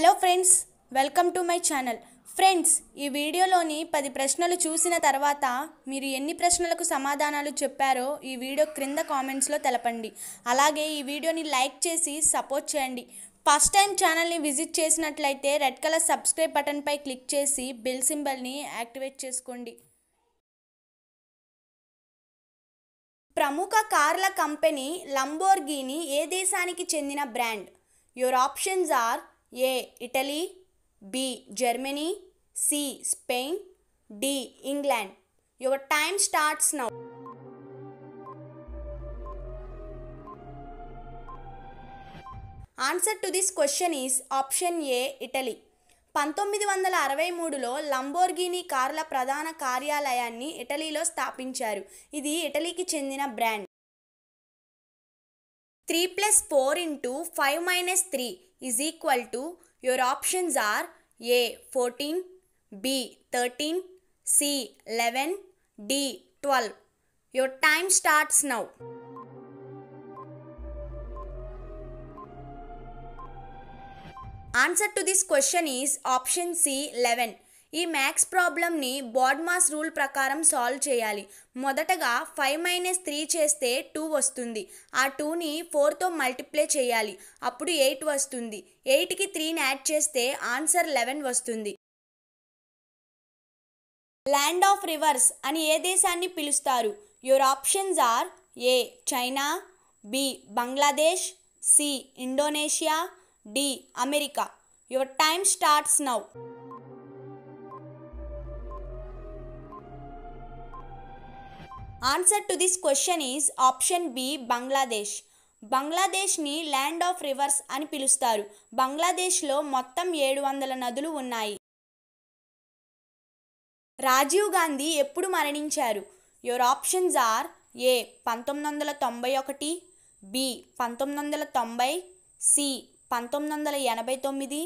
Hello friends welcome to my channel friends ఈ వీడియోలోని పది ప్రశ్నలు చూసిన తర్వాత మీరు ఎన్ని ప్రశ్నలకు సమాధానాలు చెప్పారో ఈ వీడియో క్రింద కామెంట్స్లో తెలపండి అలాగే ఈ వీడియోని లైక్ చేసి సపోర్ట్ చేయండి ఫస్ట్ టైం ఛానల్ని విజిట్ చేసినట్లయితే రెడ్ కలర్ సబ్స్క్రైబ్ బటన్పై క్లిక్ చేసి బెల్ సింబల్ని యాక్టివేట్ చేసుకోండి ప్రముఖ కార్ల కంపెనీ లంబోర్గీని ఏ దేశానికి చెందిన brand your options are A Italy B Germany C Spain D England your time starts now answer to this question is option A Italy పంతొమ్మిది వందల అరవై మూడులో లంబోర్గిని కార్ల ప్రధాన కార్యాలయాన్ని ఇటలీలో స్థాపించారు ఇది ఇటలీకి చెందిన brand 3 plus 4 into 5 minus 3 is equal to your options are A 14, B 13, C 11, D 12. Your time starts now. Answer to this question is option C 11 ఈ మ్యాథ్స్ ప్రాబ్లమ్ని బోడ్మాస్ రూల్ ప్రకారం సాల్వ్ చేయాలి మొదటగా ఫైవ్ మైనస్ త్రీ చేస్తే two వస్తుంది ఆ టూని ఫోర్తో multiply చేయాలి అప్పుడు ఎయిట్ వస్తుంది ఎయిట్కి త్రీని యాడ్ చేస్తే ఆన్సర్ లెవెన్ వస్తుంది ల్యాండ్ ఆఫ్ రివర్స్ అని ఏ దేశాన్ని పిలుస్తారు your options are A China B Bangladesh C Indonesia D America your time starts now answer to this question is option B Bangladesh బంగ్లాదేశ్ని ల్యాండ్ ఆఫ్ రివర్స్ అని పిలుస్తారు బంగ్లాదేశ్లో మొత్తం ఏడు వందల నదులు ఉన్నాయి రాజీవ్ గాంధీ ఎప్పుడు మరణించారు యువర్ ఆప్షన్స్ ఆర్ ఏ పంతొమ్మిది వందల తొంభై ఒకటి బి పంతొమ్మిది వందల తొంభై సి పంతొమ్మిది వందల ఎనభై తొమ్మిది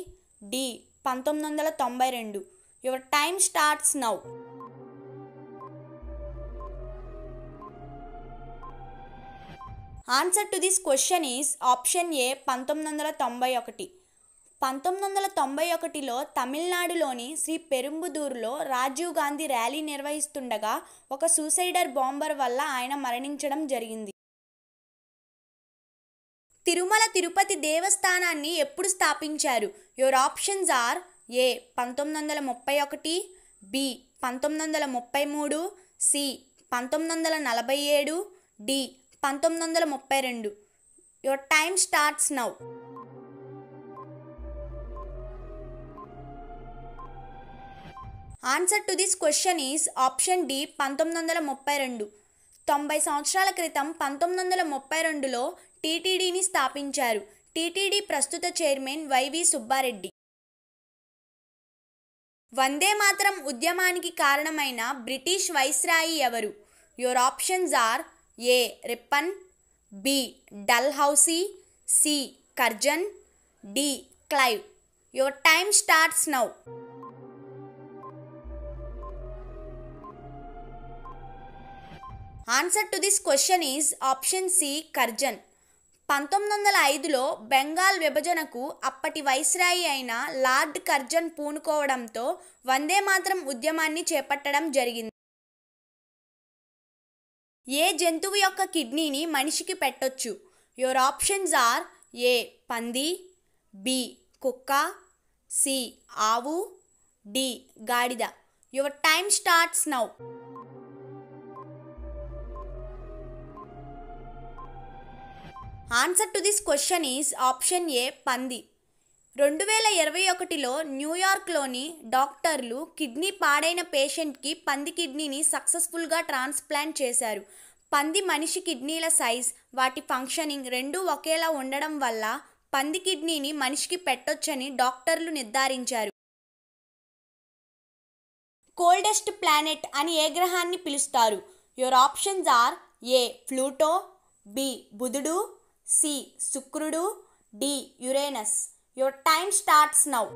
డి పంతొమ్మిది వందల తొంభై రెండు your time starts now answer to this question is option A పంతొమ్మిది వందల తొంభై ఒకటి పంతొమ్మిది వందల తొంభై ఒకటిలో తమిళనాడులోని శ్రీ పెరుంబుదూరులో రాజీవ్ గాంధీ ర్యాలీ నిర్వహిస్తుండగా ఒక సూసైడర్ బాంబర్ వల్ల ఆయన మరణించడం జరిగింది తిరుమల తిరుపతి దేవస్థానాన్ని ఎప్పుడు స్థాపించారు యువర్ ఆప్షన్స్ ఆర్ ఏ పంతొమ్మిది వందల ముప్పై ఒకటి బి పంతొమ్మిది వందల ముప్పై మూడు సి పంతొమ్మిది వందల నలభై ఏడు డి పంతొమ్మిది వందల ముప్పై రెండు your time starts now answer to this question is option D పంతొమ్మిది వందల ముప్పై రెండు తొంభై సంవత్సరాల క్రితం పంతొమ్మిది వందల ముప్పై రెండులో టీటీడీని స్థాపించారు టీటీడీ ప్రస్తుత చైర్మన్ వైవి సుబ్బారెడ్డి వందే మాత్రం ఉద్యమానికి కారణమైన బ్రిటిష్ వైస్రాయి ఎవరు your options are A Ripon B Dalhousie C Curzon D Clive your time starts now answer to this question is option C Curzon పంతొమ్మిది వందల ఐదులో బెంగాల్ విభజనకు అప్పటి వైస్రాయి అయిన లార్డ్ కర్జన్ పూనుకోవడంతో వందే మాత్రం ఉద్యమాన్ని చేపట్టడం జరిగింది ఏ జంతువు యొక్క కిడ్నీని మనిషికి పెట్టొచ్చు యువర్ ఆప్షన్స్ ఆర్ ఏ పంది బి కుక్క సి ఆవు డి గాడిద your time starts now answer to this question is option A పంది రెండు వేల ఇరవై ఒకటిలో న్యూయార్క్లోని డాక్టర్లు కిడ్నీ పాడైన పేషెంట్కి పంది కిడ్నీని సక్సెస్ఫుల్గా ట్రాన్స్ప్లాంట్ చేశారు పంది మనిషి కిడ్నీల సైజ్ వాటి ఫంక్షనింగ్ రెండూ ఒకేలా ఉండడం వల్ల పంది కిడ్నీని మనిషికి పెట్టొచ్చని డాక్టర్లు నిర్ధారించారు కోల్డెస్ట్ ప్లానెట్ అని ఏ గ్రహాన్ని పిలుస్తారు your options are A Pluto B బుధుడు సి శుక్రుడు D Uranus Your time starts now.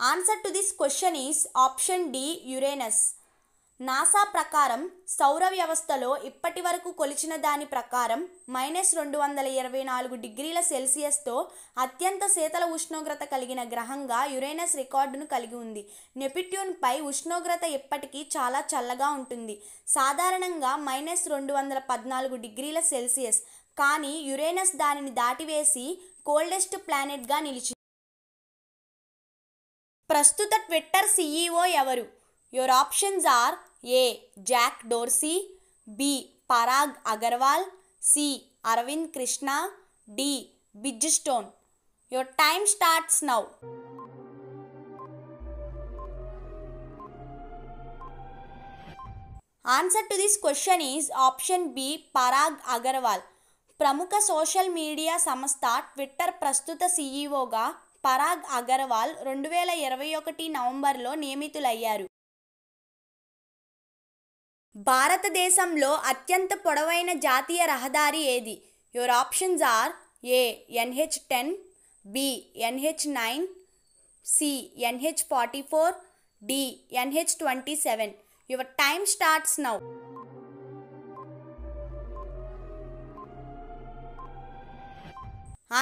Answer to this question is option D Uranus. NASA ప్రకారం సౌర వ్యవస్థలో ఇప్పటి వరకు కొలిచిన దాని ప్రకారం మైనస్ రెండు వందల ఇరవై నాలుగు డిగ్రీల సెల్సియస్తో అత్యంత శీతల ఉష్ణోగ్రత కలిగిన గ్రహంగా యురేనస్ రికార్డును కలిగి ఉంది నెపిట్యూన్పై ఉష్ణోగ్రత ఇప్పటికీ చాలా చల్లగా ఉంటుంది సాధారణంగా మైనస్ రెండు వందల పద్నాలుగు డిగ్రీల సెల్సియస్ కానీ యురేనస్ దానిని దాటివేసి కోల్డెస్ట్ ప్లానెట్గా నిలిచింది ప్రస్తుత ట్విట్టర్ సీఈఓ ఎవరు your options are A Jack Dorsey B Parag Agarwal C Arvind Krishna D Biz Stone your time starts now answer to this question is option B Parag Agarwal ప్రముఖ సోషల్ మీడియా సంస్థ ట్విట్టర్ ప్రస్తుత సీఈఓగా పరాగ్ అగర్వాల్ రెండు వేల ఇరవై ఒకటి నవంబర్లో నియమితులయ్యారు భారతదేశంలో అత్యంత పొడవైన జాతీయ రహదారి ఏది your options are A NH ten B NH nine C NH forty four D NH twenty seven your time starts now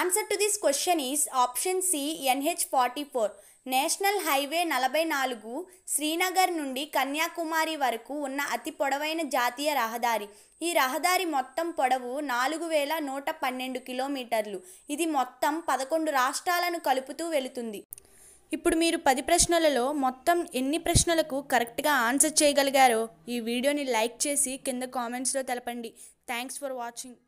answer to this question is option C NH forty four national highway నలభై నాలుగు శ్రీనగర్ నుండి కన్యాకుమారి వరకు ఉన్న అతి పొడవైన జాతీయ రహదారి ఈ రహదారి మొత్తం పొడవు నాలుగు వేల నూట పన్నెండు కిలోమీటర్లు ఇది మొత్తం పదకొండు రాష్ట్రాలను కలుపుతూ వెళుతుంది ఇప్పుడు మీరు పది ప్రశ్నలలో మొత్తం ఎన్ని ప్రశ్నలకు కరెక్ట్గా ఆన్సర్ చేయగలిగారో ఈ వీడియోని లైక్ చేసి కింద కామెంట్స్లో తెలపండి థ్యాంక్స్ ఫర్ వాచింగ్